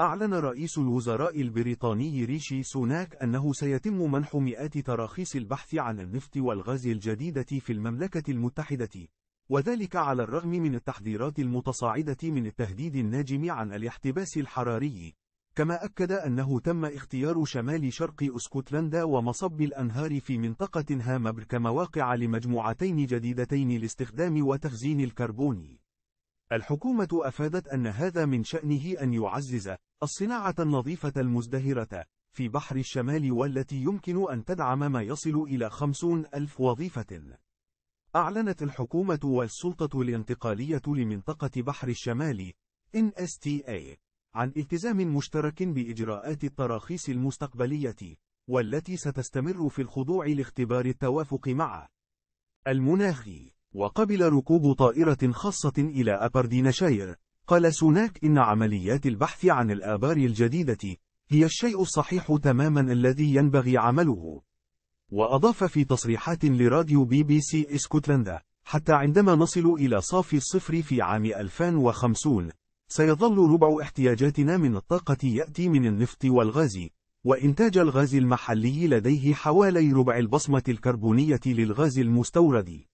أعلن رئيس الوزراء البريطاني ريشي سوناك أنه سيتم منح مئات تراخيص البحث عن النفط والغاز الجديدة في المملكة المتحدة، وذلك على الرغم من التحذيرات المتصاعدة من التهديد الناجم عن الاحتباس الحراري. كما أكد أنه تم اختيار شمال شرق اسكتلندا ومصب الأنهار في منطقة هامبر كمواقع لمجموعتين جديدتين لاستخدام وتخزين الكربون. الحكومة أفادت أن هذا من شأنه أن يعزز الصناعة النظيفة المزدهرة في بحر الشمال والتي يمكن أن تدعم ما يصل إلى خمسون ألف وظيفة. أعلنت الحكومة والسلطة الانتقالية لمنطقة بحر الشمال NSTA إيه، عن التزام مشترك بإجراءات التراخيص المستقبلية والتي ستستمر في الخضوع لاختبار التوافق مع المناخ وقبل ركوب طائرة خاصة إلى أبردينشاير. قال سوناك إن عمليات البحث عن الآبار الجديدة هي الشيء الصحيح تماما الذي ينبغي عمله. وأضاف في تصريحات لراديو بي بي سي اسكتلندا حتى عندما نصل إلى صافي الصفر في عام 2050 سيظل ربع احتياجاتنا من الطاقة يأتي من النفط والغاز وإنتاج الغاز المحلي لديه حوالي ربع البصمة الكربونية للغاز المستورد